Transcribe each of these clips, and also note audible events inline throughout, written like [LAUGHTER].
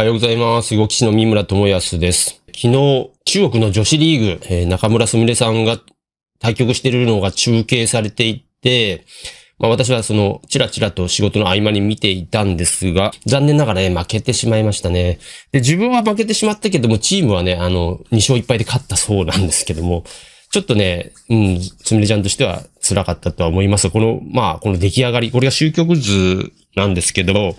はようございます。動き棋士の三村智康です。昨日、中国の女子リーグ、えー、中村すみれさんが対局してるのが中継されていて、まあ私はその、ちらちらと仕事の合間に見ていたんですが、残念ながらね、負けてしまいましたね。で、自分は負けてしまったけども、チームはね、あの、2勝1敗で勝ったそうなんですけども、ちょっとね、うん、すみれちゃんとしては辛かったとは思います。この、まあ、この出来上がり、これが終局図なんですけど、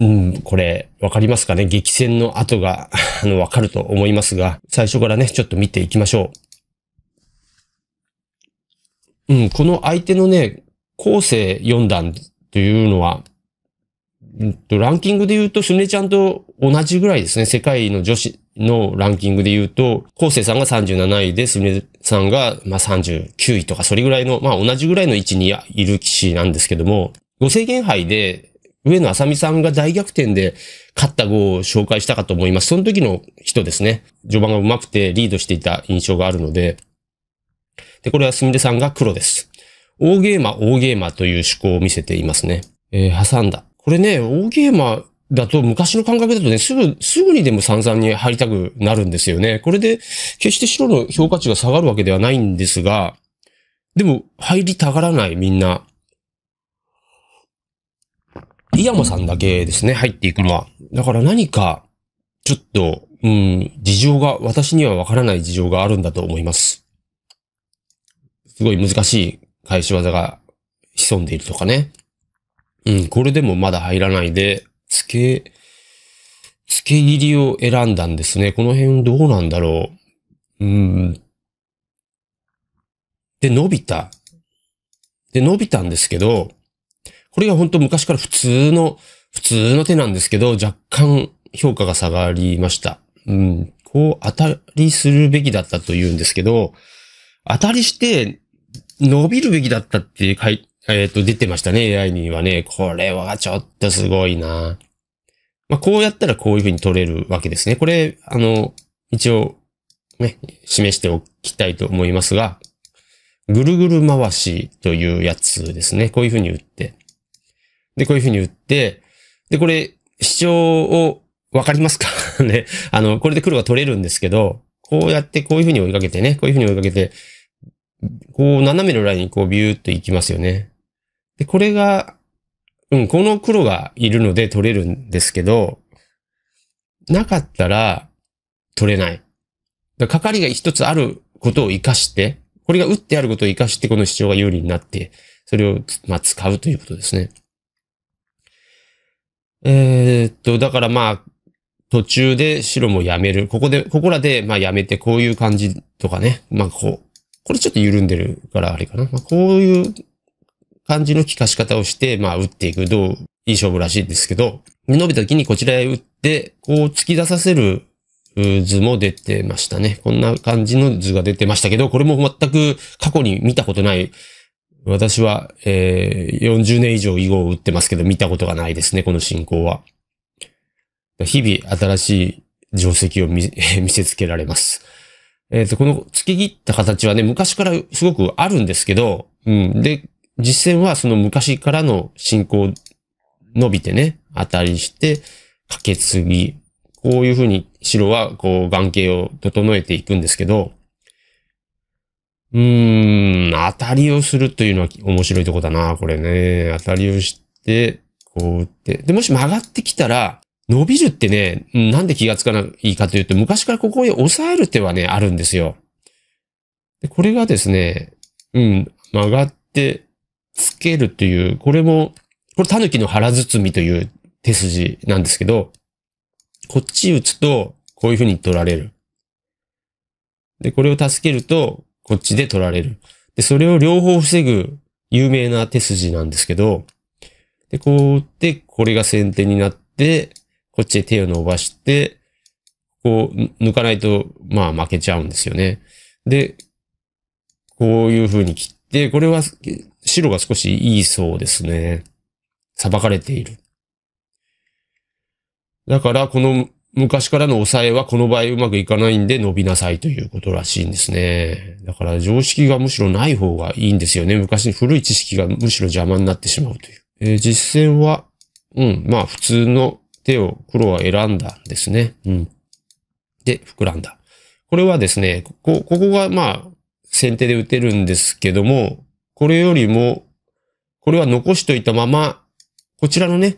うん、これ、わかりますかね激戦の後が [LAUGHS] あの、わかると思いますが、最初からね、ちょっと見ていきましょう。うん、この相手のね、後世4段というのは、うんと、ランキングで言うと、スネちゃんと同じぐらいですね。世界の女子のランキングで言うと、後生さんが37位で、スネさんが、まあ、39位とか、それぐらいの、まあ、同じぐらいの位置にいる騎士なんですけども、5制限杯で、上野あさみさんが大逆転で勝った号を紹介したかと思います。その時の人ですね。序盤が上手くてリードしていた印象があるので。で、これはすみれさんが黒です。大ゲーマ、大ゲーマという趣向を見せていますね。えー、挟んだ。これね、大ゲーマだと昔の感覚だとね、すぐ、すぐにでも散々に入りたくなるんですよね。これで、決して白の評価値が下がるわけではないんですが、でも、入りたがらないみんな。井山さんだけですね、入っていくのは。だから何か、ちょっと、うん、事情が、私にはわからない事情があるんだと思います。すごい難しい返し技が潜んでいるとかね。うん、これでもまだ入らないで、付け、付け切りを選んだんですね。この辺どうなんだろう。うん。で、伸びた。で、伸びたんですけど、これが本当昔から普通の、普通の手なんですけど、若干評価が下がりました。うん。こう当たりするべきだったと言うんですけど、当たりして伸びるべきだったって書い、えっ、ー、と、出てましたね、AI にはね。これはちょっとすごいな。まあ、こうやったらこういうふうに取れるわけですね。これ、あの、一応、ね、示しておきたいと思いますが、ぐるぐる回しというやつですね。こういうふうに打って。で、こういう風に打って、で、これ、視聴をわかりますか [LAUGHS] ね。あの、これで黒が取れるんですけど、こうやってこういう風に追いかけてね、こういう風に追いかけて、こう斜めのラインにこうビューっといきますよね。で、これが、うん、この黒がいるので取れるんですけど、なかったら取れない。だかかりが一つあることを活かして、これが打ってあることを活かして、この主張が有利になって、それを、まあ、使うということですね。えー、っと、だからまあ、途中で白もやめる。ここで、ここらで、まあやめて、こういう感じとかね。まあこう、これちょっと緩んでるからあれかな。まあこういう感じの効かし方をして、まあ打っていく、どう、いい勝負らしいんですけど、伸びた時にこちらへ打って、こう突き出させる図も出てましたね。こんな感じの図が出てましたけど、これも全く過去に見たことない私は、えー、40年以上囲碁を打ってますけど、見たことがないですね、この進行は。日々、新しい定石を見 [LAUGHS] 見せつけられます。えっ、ー、と、この突き切った形はね、昔からすごくあるんですけど、うん。で、実戦はその昔からの進行伸びてね、当たりして、かけ継ぎ。こういうふうに白はこう眼形を整えていくんですけど、うーん、当たりをするというのは面白いとこだな、これね。当たりをして、こう打って。で、もし曲がってきたら、伸びるってね、なんで気がつかないかというと、昔からここに押さえる手はね、あるんですよ。でこれがですね、うん、曲がって、つけるという、これも、これ狸の腹包みという手筋なんですけど、こっち打つと、こういう風に取られる。で、これを助けると、こっちで取られる。で、それを両方防ぐ有名な手筋なんですけど、で、こうで、これが先手になって、こっちへ手を伸ばして、こう、抜かないと、まあ負けちゃうんですよね。で、こういう風に切って、これは白が少しいいそうですね。裁かれている。だから、この昔からの抑えはこの場合うまくいかないんで伸びなさいということらしいんですね。だから常識がむしろない方がいいんですよね。昔に古い知識がむしろ邪魔になってしまうという。えー、実践は、うん、まあ普通の手を黒は選んだんですね。うん。で、膨らんだ。これはですね、ここ、ここがまあ先手で打てるんですけども、これよりも、これは残しといたまま、こちらのね、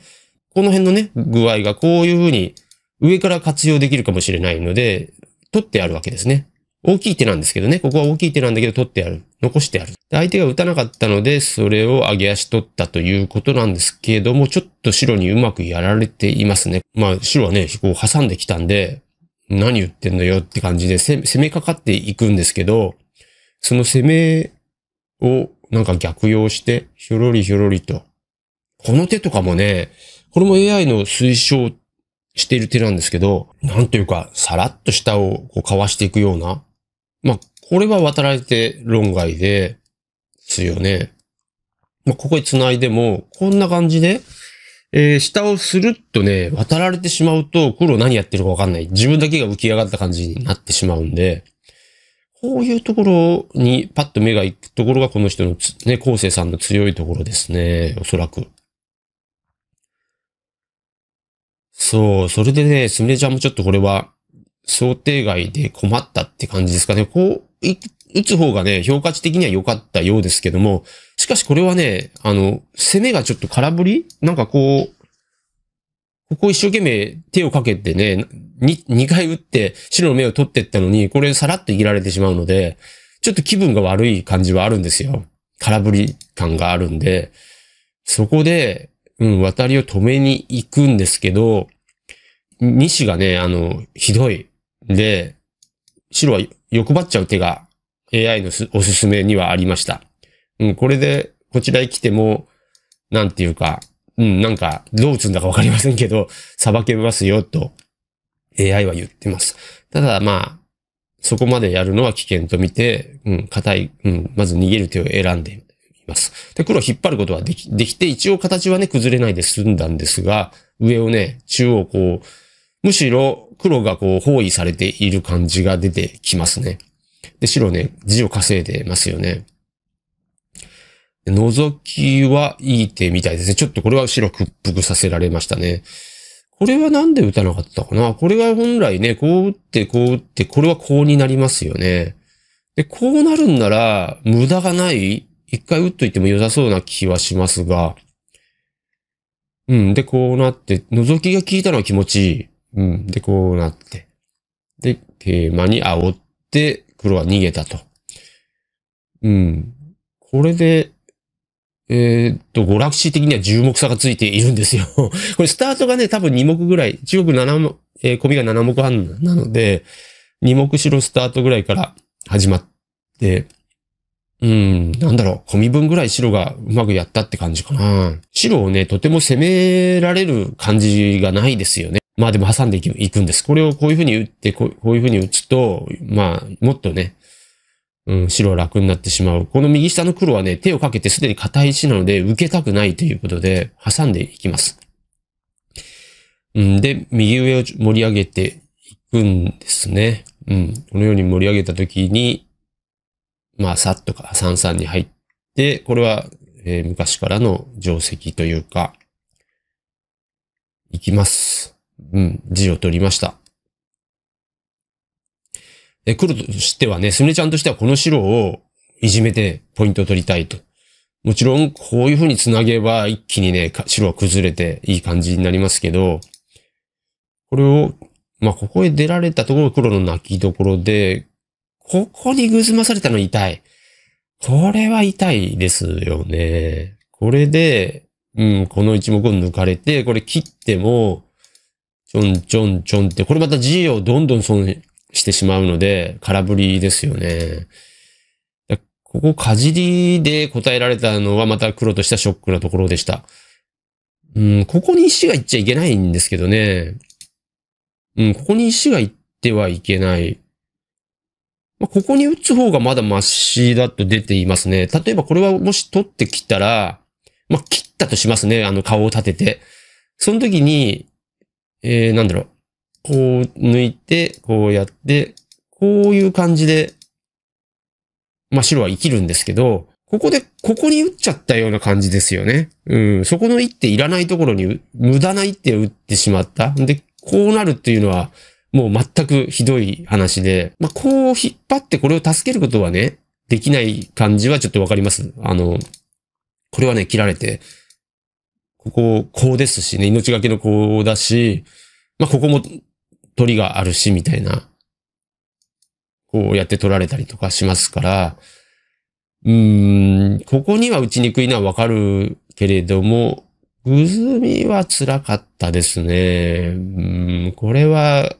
この辺のね、具合がこういうふうに上から活用できるかもしれないので、取ってあるわけですね。大きい手なんですけどね。ここは大きい手なんだけど取ってある。残してある。相手が打たなかったので、それを上げ足取ったということなんですけども、ちょっと白にうまくやられていますね。まあ、白はね、こう挟んできたんで、何言ってんのよって感じで攻めかかっていくんですけど、その攻めをなんか逆用して、ひょろりひょろりと。この手とかもね、これも AI の推奨している手なんですけど、なんというか、さらっと下をこうかわしていくような。まあ、これは渡られて論外で、すよね。まあ、ここに繋いでも、こんな感じで、えー、下をスルッとね、渡られてしまうと、黒何やってるかわかんない。自分だけが浮き上がった感じになってしまうんで、こういうところにパッと目が行くところがこの人のね、昴生さんの強いところですね。おそらく。そう、それでね、すみれちゃんもちょっとこれは、想定外で困ったって感じですかね。こう、打つ方がね、評価値的には良かったようですけども、しかしこれはね、あの、攻めがちょっと空振りなんかこう、ここ一生懸命手をかけてね、2, 回打って白の目を取ってったのに、これさらっといきられてしまうので、ちょっと気分が悪い感じはあるんですよ。空振り感があるんで、そこで、うん、渡りを止めに行くんですけど、西がね、あの、ひどい。で、白は欲張っちゃう手が AI のおすすめにはありました。うん、これで、こちらへ来ても、なんていうか、うん、なんか、どう打つんだかわかりませんけど、裁けますよ、と、AI は言ってます。ただ、まあ、そこまでやるのは危険と見て、うん、硬い、うん、まず逃げる手を選んでます。で、黒引っ張ることはできできて、一応形はね、崩れないで済んだんですが、上をね、中央こう、むしろ黒がこう包囲されている感じが出てきますね。で、白ね、字を稼いでますよね。覗きはいい手みたいですね。ちょっとこれは白屈服させられましたね。これはなんで打たなかったかなこれが本来ね、こう打って、こう打って、これはこうになりますよね。で、こうなるんなら、無駄がない一回打っといても良さそうな気はしますが、うん。で、こうなって、覗きが効いたのは気持ちいい。うん。で、こうなって。で、ーマに煽って、黒は逃げたと。うん。これで、えー、っと、娯楽史的には10目差がついているんですよ [LAUGHS] これスタートがね、多分2目ぐらい、中国7目、えー、コミが7目半なので、2目白スタートぐらいから始まって、うん、なんだろう、込み分ぐらい白がうまくやったって感じかな。白をね、とても攻められる感じがないですよね。まあでも挟んでいくんです。これをこういう風に打ってこう、こういう風に打つと、まあ、もっとね、うん、白は楽になってしまう。この右下の黒はね、手をかけてすでに硬い石なので、受けたくないということで、挟んでいきます。うん、で、右上を盛り上げていくんですね。うん、このように盛り上げたときに、まあ、さっとか三々に入って、これは、えー、昔からの定石というか、いきます。うん、字を取りました。え、黒としてはね、すみれちゃんとしてはこの白をいじめてポイントを取りたいと。もちろん、こういう風に繋げば一気にね、白は崩れていい感じになりますけど、これを、まあ、ここへ出られたところ黒の泣きどころで、ここにぐずまされたの痛い。これは痛いですよね。これで、うん、この一目を抜かれて、これ切っても、ちょんちょんちょんって、これまた G をどんどん損してしまうので、空振りですよね。ここ、かじりで答えられたのはまた黒としたショックなところでした。うん、ここに石がいっちゃいけないんですけどね。うん、ここに石がいってはいけない。まあ、ここに打つ方がまだマシだと出ていますね。例えばこれはもし取ってきたら、まあ、切ったとしますね。あの顔を立てて。その時に、えー、なんだろう。こう抜いて、こうやって、こういう感じで、まあ、白は生きるんですけど、ここで、ここに打っちゃったような感じですよね。うん。そこの一手いらないところに、無駄な一手を打ってしまった。で、こうなるっていうのは、もう全くひどい話で、まあ、こう引っ張ってこれを助けることはね、できない感じはちょっとわかります。あの、これはね、切られて、ここ、こうですしね、命がけのこうだし、まあ、ここも鳥があるし、みたいな、こうやって取られたりとかしますから、うーん、ここには打ちにくいのはわかるけれども、ぐずみは辛かったですね。うん、これは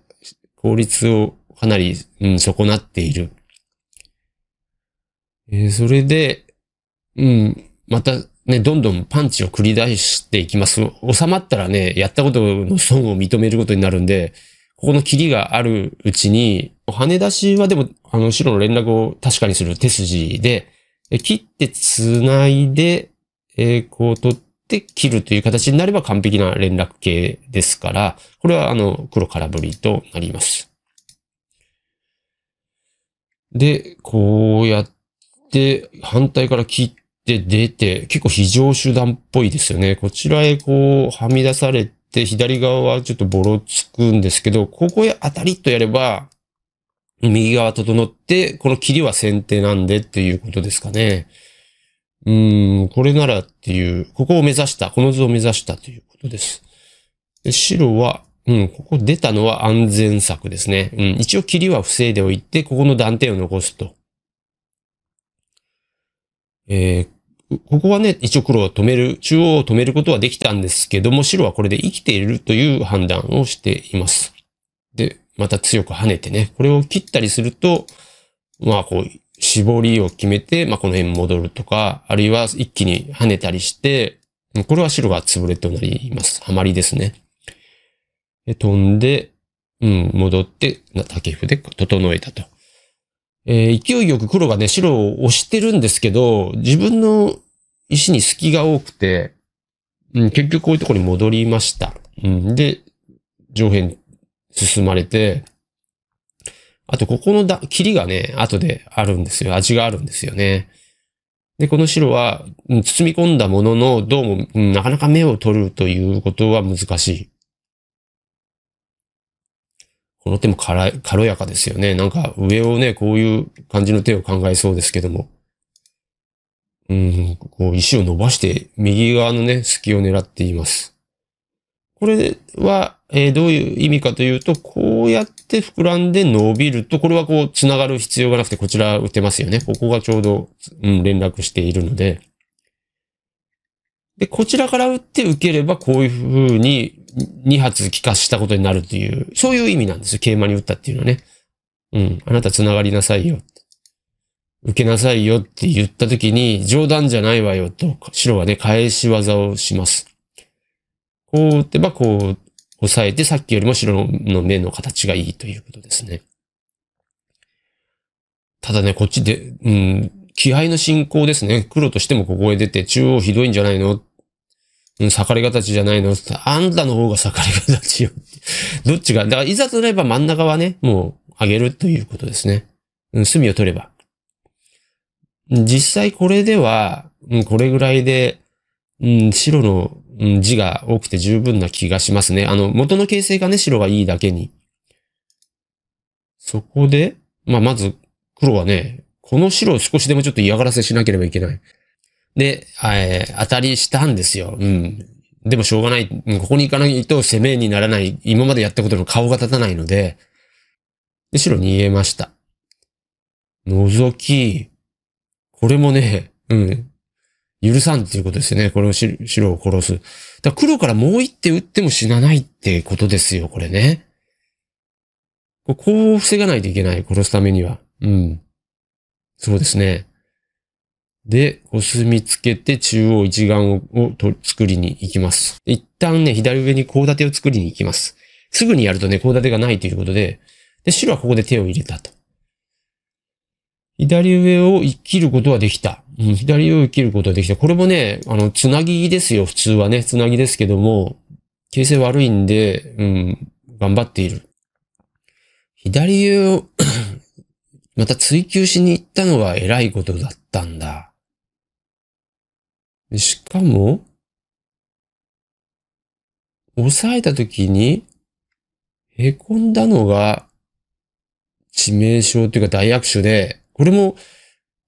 効率をかなり、うん、損なっている。えー、それで、うん、またね、どんどんパンチを繰り出していきます。収まったらね、やったことの損を認めることになるんで、ここの切りがあるうちに、跳ね出しはでも、あの、白の連絡を確かにする手筋で、切って繋いで、えー、こう取って、で切るという形になれば完璧な連絡形ですから、これはあの黒空振りとなります。で、こうやって反対から切って出て、結構非常手段っぽいですよね。こちらへこうはみ出されて、左側はちょっとボロつくんですけど、ここへ当たりとやれば、右側整って、この切りは先手なんでっていうことですかね。うん、これならっていう、ここを目指した、この図を目指したということです。で白は、うん、ここ出たのは安全策ですね。うん、一応切りは防いでおいて、ここの断点を残すと。えー、ここはね、一応黒を止める、中央を止めることはできたんですけども、白はこれで生きているという判断をしています。で、また強く跳ねてね、これを切ったりすると、まあこう、絞りを決めて、まあ、この辺戻るとか、あるいは一気に跳ねたりして、これは白が潰れとなります。ハマりですね。で飛んで、うん、戻って、竹筆で整えたと。えー、勢いよく黒がね、白を押してるんですけど、自分の石に隙が多くて、うん、結局こういうところに戻りました。うん、で、上辺進まれて、あと、ここのだ、切りがね、後であるんですよ。味があるんですよね。で、この白は、包み込んだものの、どうも、なかなか目を取るということは難しい。この手も軽軽やかですよね。なんか、上をね、こういう感じの手を考えそうですけども。うん、こう、石を伸ばして、右側のね、隙を狙っています。これは、えー、どういう意味かというと、こうやって膨らんで伸びると、これはこう繋がる必要がなくて、こちら打てますよね。ここがちょうど、うん、連絡しているので。で、こちらから打って受ければ、こういう風に2発気化したことになるという、そういう意味なんですよ。桂馬に打ったっていうのはね。うん、あなた繋がりなさいよ。受けなさいよって言った時に、冗談じゃないわよと、白はね、返し技をします。こう打てばこう押さえて、さっきよりも白の面の形がいいということですね。ただね、こっちで、うん、気配の進行ですね。黒としてもここへ出て、中央ひどいんじゃないのうん、盛り形じゃないのあんたの方が盛り形よ。どっちが、だからいざとれば真ん中はね、もう上げるということですね。うん、隅を取れば。実際これでは、うん、これぐらいで、うん、白のうん、字が多くて十分な気がしますね。あの、元の形成がね、白がいいだけに。そこで、まあ、まず、黒はね、この白を少しでもちょっと嫌がらせしなければいけない。で、えー、当たりしたんですよ。うん。でもしょうがない。ここに行かないと攻めにならない。今までやったことの顔が立たないので、で白逃げました。覗き、これもね、うん。許さんっていうことですよね。これを白を殺す。だから黒からもう一手打っても死なないってことですよ、これね。こう防がないといけない、殺すためには。うん。そうですね。で、コスミつけて中央一眼を作りに行きます。一旦ね、左上にコウ立てを作りに行きます。すぐにやるとね、コウ立てがないということで、で、白はここで手を入れたと。左上を生きることはできた。うん、左を切ることができた。これもね、あの、つなぎですよ、普通はね。つなぎですけども、形勢悪いんで、うん、頑張っている。左を [COUGHS] また追求しに行ったのは偉いことだったんだ。しかも、押さえた時に、へこんだのが、致命傷というか大悪手で、これも、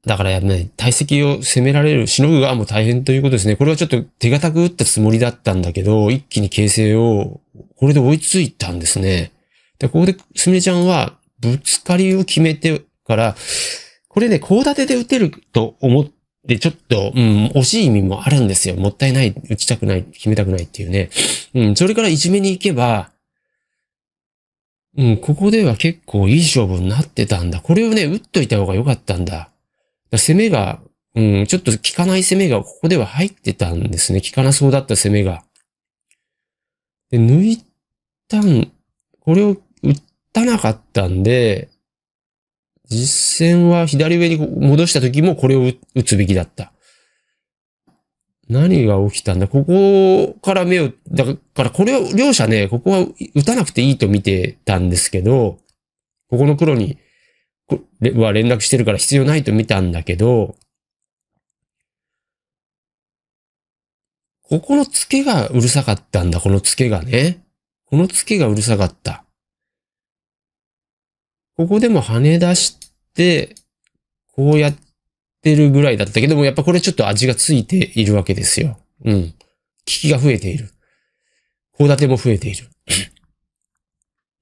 だからやっぱね、体積を攻められる、しのぐ側も大変ということですね。これはちょっと手堅く打ったつもりだったんだけど、一気に形勢を、これで追いついたんですね。で、ここで、すみれちゃんは、ぶつかりを決めてから、これね、高立てで打てると思って、ちょっと、うん、惜しい意味もあるんですよ。もったいない、打ちたくない、決めたくないっていうね。うん、それからいじめに行けば、うん、ここでは結構いい勝負になってたんだ。これをね、打っといた方が良かったんだ。攻めが、うん、ちょっと効かない攻めがここでは入ってたんですね。効かなそうだった攻めが。で、抜いたん、これを打たなかったんで、実戦は左上に戻した時もこれを打つべきだった。何が起きたんだここから目を、だからこれを、両者ね、ここは打たなくていいと見てたんですけど、ここの黒には連絡してるから必要ないと見たんだけど、ここのツケがうるさかったんだ、このツケがね。このツケがうるさかった。ここでも跳ね出して、こうやってるぐらいだったけども、やっぱこれちょっと味がついているわけですよ。うん。利きが増えている。高立ても増えている。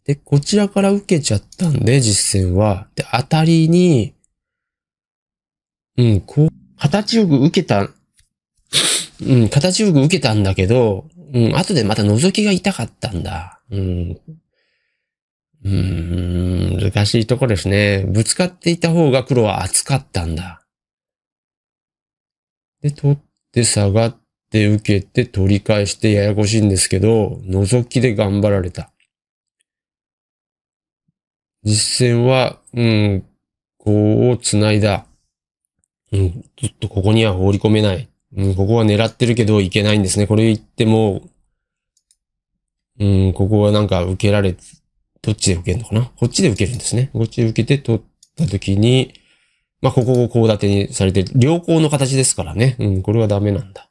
で、こちらから受けちゃったんで、実践は。で、当たりに、うん、こう、形よく受けた、うん、形よく受けたんだけど、うん、後でまた覗きが痛かったんだ。うん。うん、難しいとこですね。ぶつかっていた方が黒は厚かったんだ。で、取って下がって受けて取り返してややこしいんですけど、覗きで頑張られた。実践は、うん、こう、繋いだ。うん、ちょっとここには放り込めない。うん、ここは狙ってるけどいけないんですね。これ言っても、うん、ここはなんか受けられ、どっちで受けるのかなこっちで受けるんですね。こっちで受けて取った時に、まあ、ここをこう立てにされて、良好の形ですからね。うん、これはダメなんだ。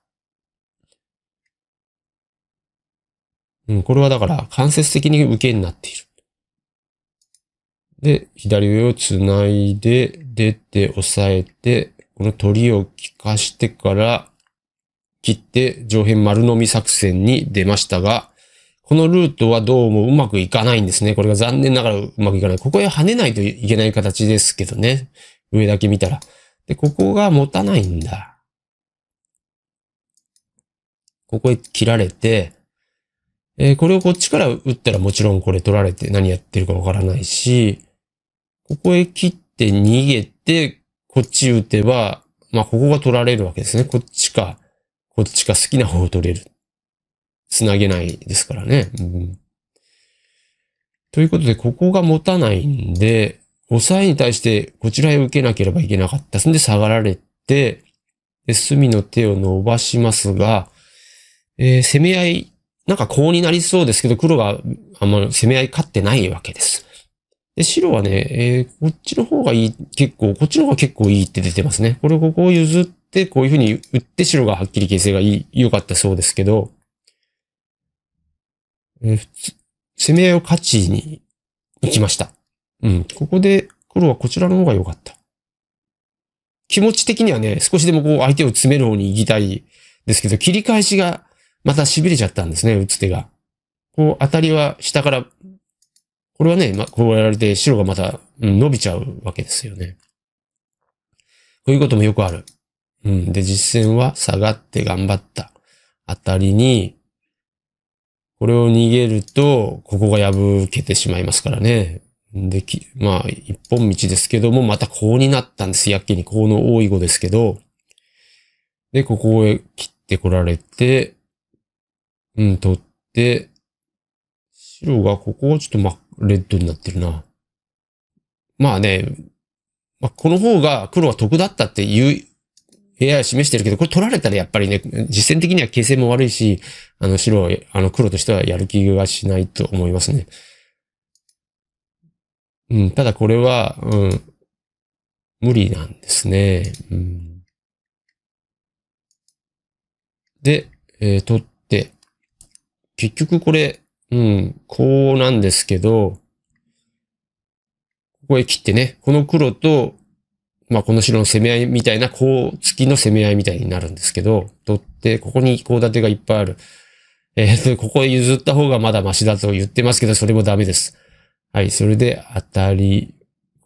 うん、これはだから間接的に受けになっている。で、左上を繋いで、出て、押さえて、この鳥を利かしてから、切って、上辺丸飲み作戦に出ましたが、このルートはどうもうまくいかないんですね。これが残念ながらうまくいかない。ここへ跳ねないといけない形ですけどね。上だけ見たら。で、ここが持たないんだ。ここへ切られて、えー、これをこっちから打ったらもちろんこれ取られて何やってるかわからないし、ここへ切って逃げて、こっち打てば、まあ、ここが取られるわけですね。こっちか、こっちか好きな方を取れる。繋げないですからね。うん、ということで、ここが持たないんで、抑えに対してこちらへ受けなければいけなかった。そんで下がられて、で隅の手を伸ばしますが、えー、攻め合い、なんかこうになりそうですけど、黒があんまり攻め合い勝ってないわけです。で、白はね、えー、こっちの方がいい、結構、こっちの方が結構いいって出てますね。これ、ここを譲って、こういう風に打って白がはっきり形勢が良かったそうですけど、えー、攻め合いを勝ちに行きました。うん。ここで黒はこちらの方が良かった。気持ち的にはね、少しでもこう相手を詰める方に行きたいですけど、切り返しがまた痺れちゃったんですね、打つ手が。こう当たりは下からこれはね、ま、こうやられて白がまた、伸びちゃうわけですよね。こういうこともよくある。うん。で、実戦は下がって頑張ったあたりに、これを逃げると、ここが破けてしまいますからね。でき、まあ、一本道ですけども、またこうになったんです。やっけにこうの多い子ですけど。で、ここへ切ってこられて、うん、取って、白がここをちょっと真っレッドになってるな。まあね、まあ、この方が黒は得だったっていう AI を示してるけど、これ取られたらやっぱりね、実践的には形勢も悪いし、あの白は、あの黒としてはやる気がしないと思いますね。うん、ただこれは、うん、無理なんですね。うん、で、えー、取って、結局これ、うん、こうなんですけど、ここへ切ってね、この黒と、まあ、この白の攻め合いみたいな、こう、月の攻め合いみたいになるんですけど、取って、ここにコウ立てがいっぱいある。えー、ここへ譲った方がまだマシだと言ってますけど、それもダメです。はい、それで当たり。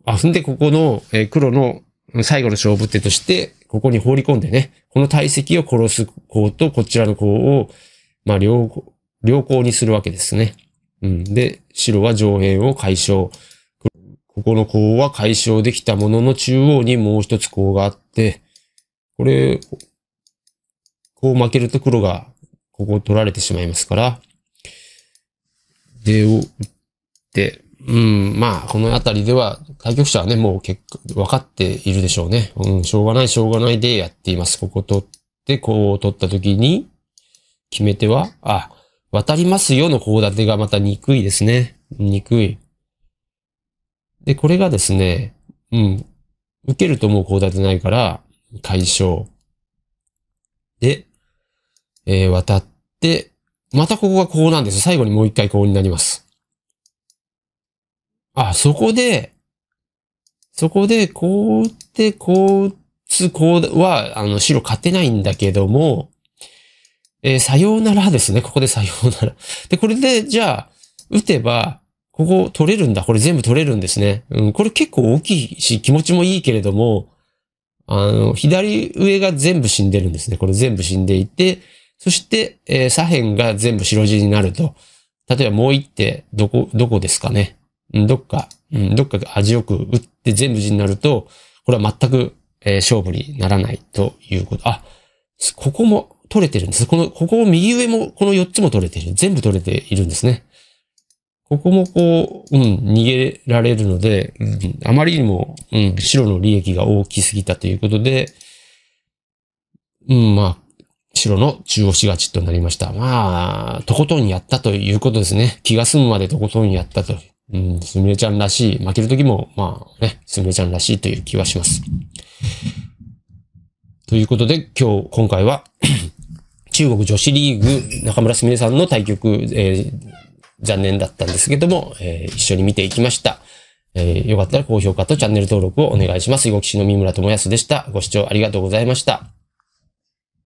あ、んで、ここの、えー、黒の最後の勝負手として、ここに放り込んでね、この体積を殺す子と、こちらの子を、まあ、両良好にするわけですね。うん。で、白は上辺を解消。ここの項は解消できたものの中央にもう一つ項があって、これ、こう負けると黒がここを取られてしまいますから、で、を打って、うん、まあ、このあたりでは、対局者はね、もう結果、分かっているでしょうね。うん、しょうがない、しょうがないでやっています。ここ取って、こう取った時に、決め手は、あ、渡りますよの方立てがまた憎いですね。憎い。で、これがですね、うん。受けるともうこ立てないから、解消。で、えー、渡って、またここがこうなんです最後にもう一回こうになります。あ、そこで、そこで、こう打って、こう打つ、こうは、あの、白勝てないんだけども、えー、さようならですね。ここでさようなら。[LAUGHS] で、これで、じゃあ、打てば、ここ取れるんだ。これ全部取れるんですね。うん、これ結構大きいし、気持ちもいいけれども、あの、左上が全部死んでるんですね。これ全部死んでいて、そして、えー、左辺が全部白地になると。例えばもう一手、どこ、どこですかね。うん、どっか、うん、どっか味よく打って全部地になると、これは全く、えー、勝負にならないということ。あ、ここも、取れてるんです。この、ここを右上も、この4つも取れてる。全部取れているんですね。ここもこう、うん、逃げられるので、うん、あまりにも、うん、白の利益が大きすぎたということで、うん、まあ、白の中押し勝ちとなりました。まあ、とことんやったということですね。気が済むまでとことんやったと。うん、すみれちゃんらしい。負けるときも、まあね、すみれちゃんらしいという気はします。ということで、今日、今回は中国女子リーグ、中村すみれさんの対局、えー、残念だったんですけども、えー、一緒に見ていきました。えー、よかったら高評価とチャンネル登録をお願いします。囲碁騎士の三村智康でした。ご視聴ありがとうございました。